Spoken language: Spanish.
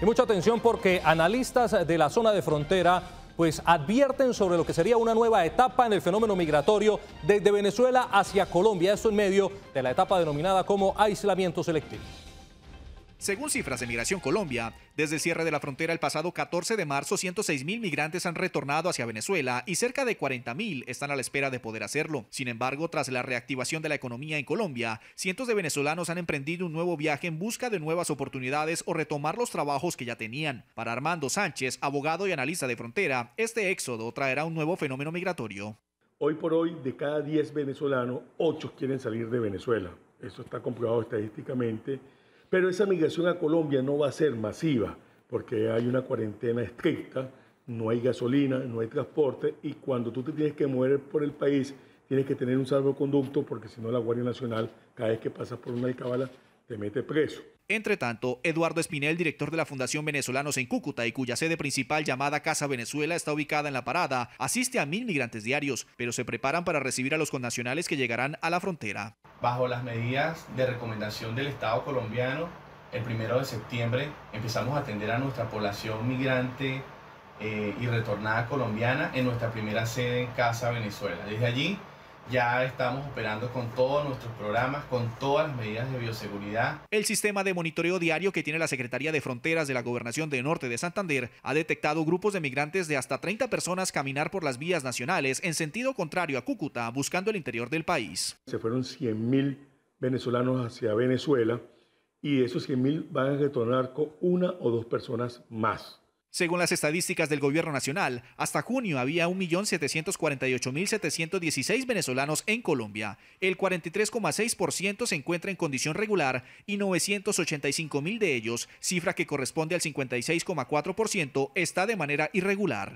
Y mucha atención porque analistas de la zona de frontera pues advierten sobre lo que sería una nueva etapa en el fenómeno migratorio desde Venezuela hacia Colombia, esto en medio de la etapa denominada como aislamiento selectivo. Según cifras de Migración Colombia, desde el cierre de la frontera el pasado 14 de marzo, 106 mil migrantes han retornado hacia Venezuela y cerca de 40.000 están a la espera de poder hacerlo. Sin embargo, tras la reactivación de la economía en Colombia, cientos de venezolanos han emprendido un nuevo viaje en busca de nuevas oportunidades o retomar los trabajos que ya tenían. Para Armando Sánchez, abogado y analista de frontera, este éxodo traerá un nuevo fenómeno migratorio. Hoy por hoy, de cada 10 venezolanos, 8 quieren salir de Venezuela. Eso está comprobado estadísticamente pero esa migración a Colombia no va a ser masiva, porque hay una cuarentena estricta, no hay gasolina, no hay transporte, y cuando tú te tienes que mover por el país, tienes que tener un salvoconducto, porque si no la Guardia Nacional, cada vez que pasas por una alcabala, te mete preso. Entre tanto, Eduardo Espinel, director de la Fundación Venezolanos en Cúcuta y cuya sede principal llamada Casa Venezuela está ubicada en la parada, asiste a mil migrantes diarios, pero se preparan para recibir a los connacionales que llegarán a la frontera bajo las medidas de recomendación del Estado colombiano, el primero de septiembre empezamos a atender a nuestra población migrante eh, y retornada colombiana en nuestra primera sede en Casa Venezuela. Desde allí ya estamos operando con todos nuestros programas, con todas las medidas de bioseguridad. El sistema de monitoreo diario que tiene la Secretaría de Fronteras de la Gobernación de Norte de Santander ha detectado grupos de migrantes de hasta 30 personas caminar por las vías nacionales en sentido contrario a Cúcuta, buscando el interior del país. Se fueron 100.000 venezolanos hacia Venezuela y esos 100.000 van a retornar con una o dos personas más. Según las estadísticas del Gobierno Nacional, hasta junio había 1.748.716 venezolanos en Colombia, el 43,6% se encuentra en condición regular y 985.000 de ellos, cifra que corresponde al 56,4%, está de manera irregular.